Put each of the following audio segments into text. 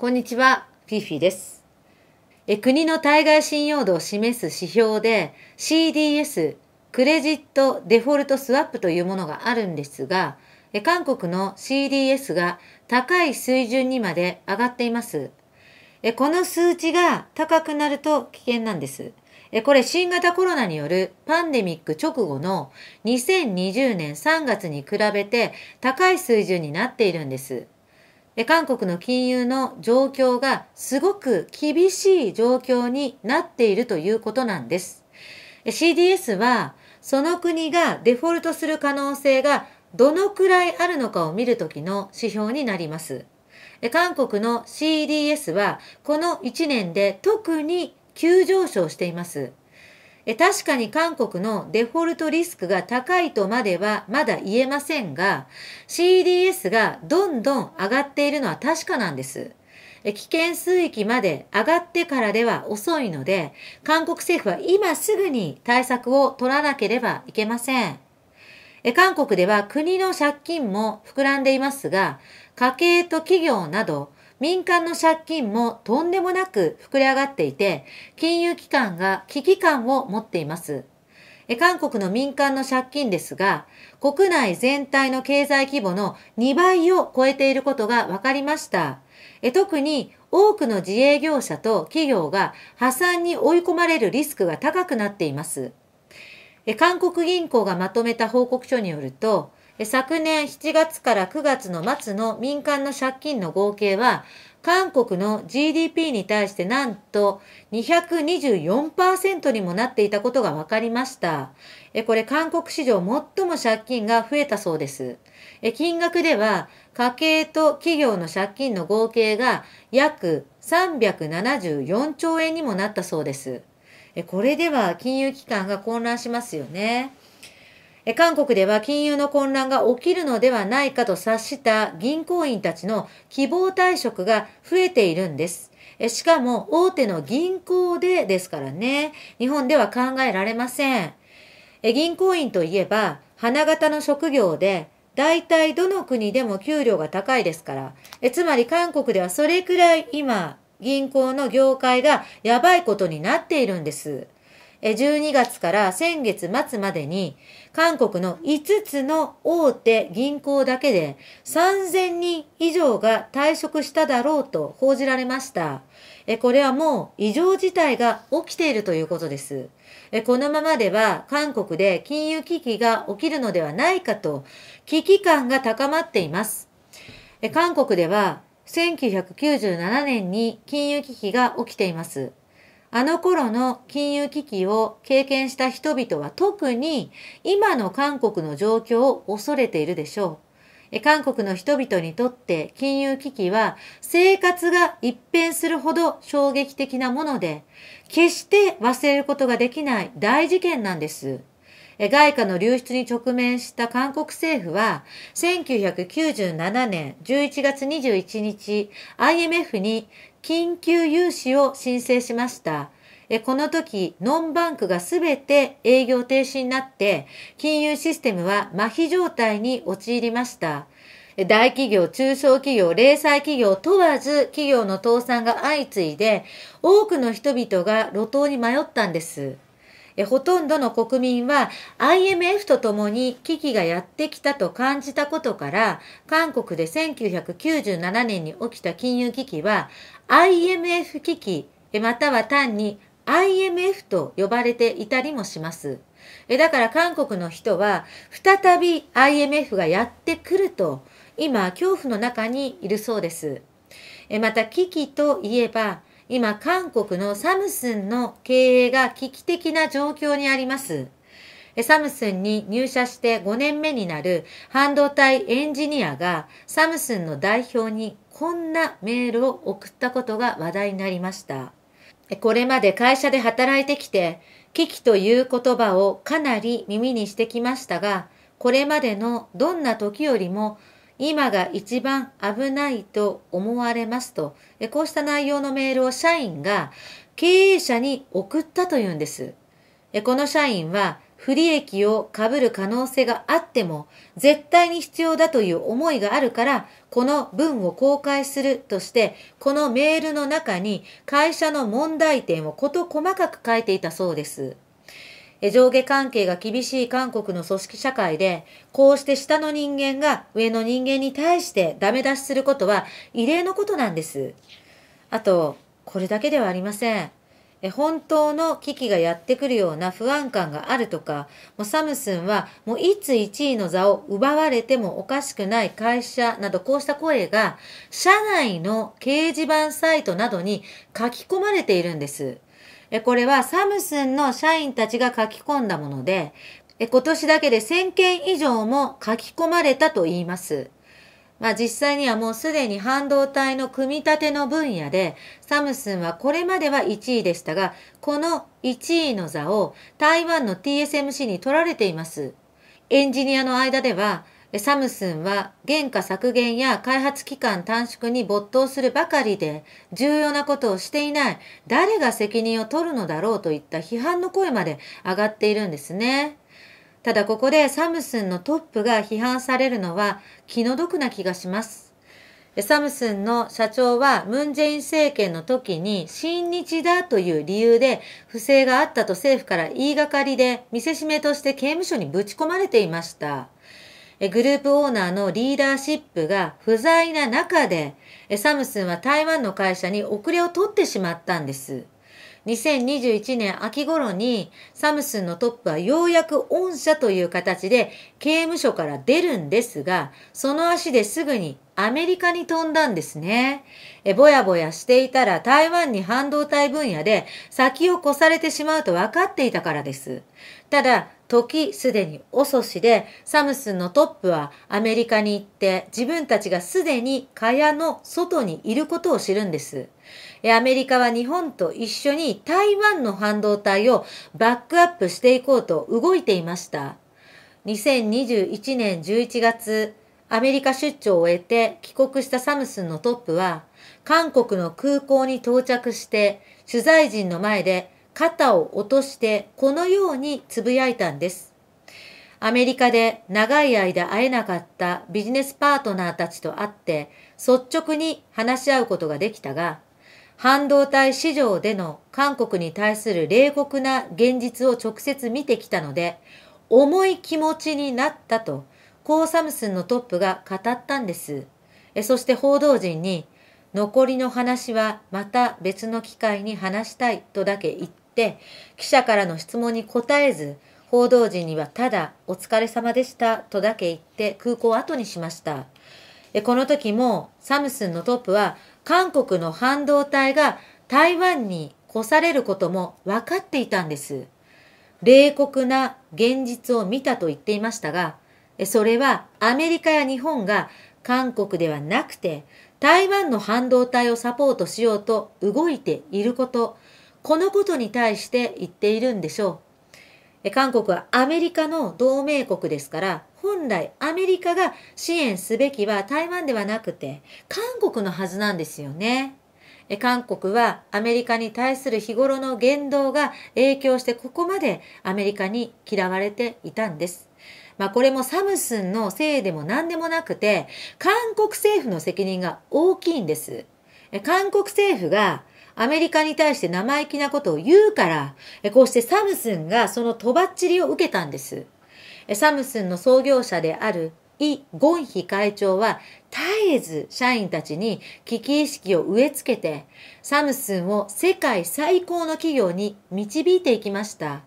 こんにちは、フィフィです。え国の対外信用度を示す指標で CDS、クレジットデフォルトスワップというものがあるんですが、え韓国の CDS が高い水準にまで上がっています。えこの数値が高くなると危険なんです。えこれ新型コロナによるパンデミック直後の2020年3月に比べて高い水準になっているんです。韓国の金融の状況がすごく厳しい状況になっているということなんです。CDS は、その国がデフォルトする可能性がどのくらいあるのかを見るときの指標になります。韓国の CDS は、この1年で特に急上昇しています。え確かに韓国のデフォルトリスクが高いとまではまだ言えませんが、CDS がどんどん上がっているのは確かなんです。危険水域まで上がってからでは遅いので、韓国政府は今すぐに対策を取らなければいけません。韓国では国の借金も膨らんでいますが、家計と企業など民間の借金もとんでもなく膨れ上がっていて、金融機関が危機感を持っています。韓国の民間の借金ですが、国内全体の経済規模の2倍を超えていることが分かりました。特に多くの自営業者と企業が破産に追い込まれるリスクが高くなっています。韓国銀行がまとめた報告書によると、昨年7月から9月の末の民間の借金の合計は、韓国の GDP に対してなんと224%にもなっていたことが分かりました。これ韓国史上最も借金が増えたそうです。金額では家計と企業の借金の合計が約374兆円にもなったそうです。これでは金融機関が混乱しますよね。韓国では金融の混乱が起きるのではないかと察した銀行員たちの希望退職が増えているんです。しかも大手の銀行でですからね、日本では考えられません。銀行員といえば、花形の職業で、大体どの国でも給料が高いですから、えつまり韓国ではそれくらい今、銀行の業界がやばいことになっているんです。12月から先月末までに、韓国の5つの大手銀行だけで3000人以上が退職しただろうと報じられました。これはもう異常事態が起きているということです。このままでは韓国で金融危機が起きるのではないかと危機感が高まっています。韓国では1997年に金融危機が起きています。あの頃の金融危機を経験した人々は特に今の韓国の状況を恐れているでしょう。韓国の人々にとって金融危機は生活が一変するほど衝撃的なもので、決して忘れることができない大事件なんです。外貨の流出に直面した韓国政府は、1997年11月21日、IMF に緊急融資を申請しました。この時、ノンバンクがすべて営業停止になって、金融システムは麻痺状態に陥りました。大企業、中小企業、零細企業問わず企業の倒産が相次いで、多くの人々が路頭に迷ったんです。えほとんどの国民は IMF とともに危機がやってきたと感じたことから、韓国で1997年に起きた金融危機は IMF 危機、または単に IMF と呼ばれていたりもします。えだから韓国の人は再び IMF がやってくると今恐怖の中にいるそうです。えまた危機といえば今、韓国のサムスンの経営が危機的な状況にあります。サムスンに入社して5年目になる半導体エンジニアがサムスンの代表にこんなメールを送ったことが話題になりました。これまで会社で働いてきて、危機という言葉をかなり耳にしてきましたが、これまでのどんな時よりも今が一番危ないと思われますと、こうした内容のメールを社員が経営者に送ったというんです。この社員は不利益を被る可能性があっても絶対に必要だという思いがあるからこの文を公開するとしてこのメールの中に会社の問題点を事細かく書いていたそうです。上下関係が厳しい韓国の組織社会で、こうして下の人間が上の人間に対してダメ出しすることは異例のことなんです。あと、これだけではありません。本当の危機がやってくるような不安感があるとか、もうサムスンはもういつ1位の座を奪われてもおかしくない会社などこうした声が、社内の掲示板サイトなどに書き込まれているんです。これはサムスンの社員たちが書き込んだもので、今年だけで1000件以上も書き込まれたと言います。まあ実際にはもうすでに半導体の組み立ての分野で、サムスンはこれまでは1位でしたが、この1位の座を台湾の TSMC に取られています。エンジニアの間では、サムスンは原価削減や開発期間短縮に没頭するばかりで重要なことをしていない誰が責任を取るのだろうといった批判の声まで上がっているんですね。ただここでサムスンのトップが批判されるのは気の毒な気がします。サムスンの社長はムン・ジェイン政権の時に親日だという理由で不正があったと政府から言いがかりで見せしめとして刑務所にぶち込まれていました。グループオーナーのリーダーシップが不在な中で、サムスンは台湾の会社に遅れを取ってしまったんです。2021年秋頃にサムスンのトップはようやく御社という形で刑務所から出るんですが、その足ですぐにアメリカに飛んだんですね。えぼやぼやしていたら台湾に半導体分野で先を越されてしまうと分かっていたからです。ただ、時すでに遅しで、サムスンのトップはアメリカに行って自分たちがすでに蚊帳の外にいることを知るんです。アメリカは日本と一緒に台湾の半導体をバックアップしていこうと動いていました。2021年11月、アメリカ出張を終えて帰国したサムスンのトップは、韓国の空港に到着して、取材陣の前で肩を落としてこのようにつぶやいたんです。アメリカで長い間会えなかったビジネスパートナーたちと会って率直に話し合うことができたが、半導体市場での韓国に対する冷酷な現実を直接見てきたので、重い気持ちになったと、コーサムスンのトップが語ったんです。えそして報道陣に、残りの話はまた別の機会に話したいとだけ言って、記者からの質問に答えず、報道陣にはただお疲れ様でしたとだけ言って空港を後にしました。この時もサムスンのトップは韓国の半導体が台湾に越されることも分かっていたんです。冷酷な現実を見たと言っていましたが、それはアメリカや日本が韓国ではなくて台湾の半導体をサポートしようと動いていること、このことに対して言っているんでしょう。韓国はアメリカの同盟国ですから、本来アメリカが支援すべきは台湾ではなくて、韓国のはずなんですよね。韓国はアメリカに対する日頃の言動が影響してここまでアメリカに嫌われていたんです。まあこれもサムスンのせいでも何でもなくて、韓国政府の責任が大きいんです。韓国政府がアメリカに対して生意気なことを言うから、こうしてサムスンがそのとばっちりを受けたんです。サムスンの創業者であるイ・ゴンヒ会長は絶えず社員たちに危機意識を植え付けて、サムスンを世界最高の企業に導いていきました。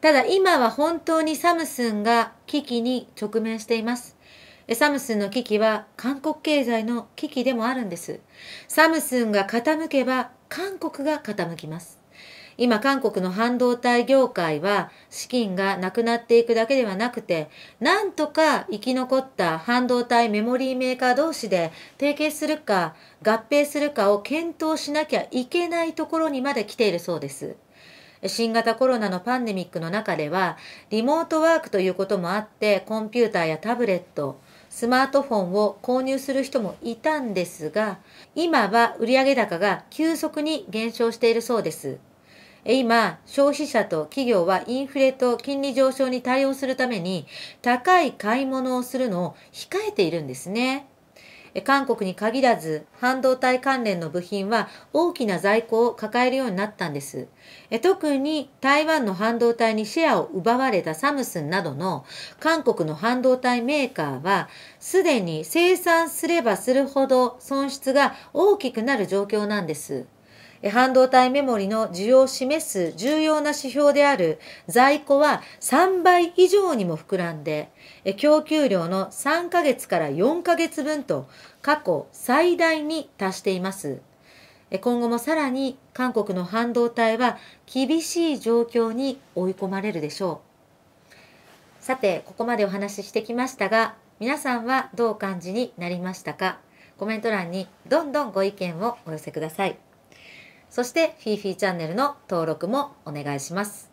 ただ今は本当にサムスンが危機に直面しています。サムスンの危機は韓国経済の危機でもあるんです。サムスンが傾けば韓国が傾きます。今韓国の半導体業界は資金がなくなっていくだけではなくてなんとか生き残った半導体メモリーメーカー同士で提携するか合併するかを検討しなきゃいけないところにまで来ているそうです。新型コロナのパンデミックの中ではリモートワークということもあってコンピューターやタブレットスマートフォンを購入する人もいたんですが、今は売上高が急速に減少しているそうです。今、消費者と企業はインフレと金利上昇に対応するために、高い買い物をするのを控えているんですね。韓国に限らず、半導体関連の部品は大きな在庫を抱えるようになったんです。特に台湾の半導体にシェアを奪われたサムスンなどの韓国の半導体メーカーは、すでに生産すればするほど損失が大きくなる状況なんです。半導体メモリの需要を示す重要な指標である在庫は3倍以上にも膨らんで、供給量の3ヶ月から4ヶ月分と過去最大に達しています。今後もさらに韓国の半導体は厳しい状況に追い込まれるでしょう。さて、ここまでお話ししてきましたが、皆さんはどう感じになりましたかコメント欄にどんどんご意見をお寄せください。そしてフィーフィーチャンネルの登録もお願いします。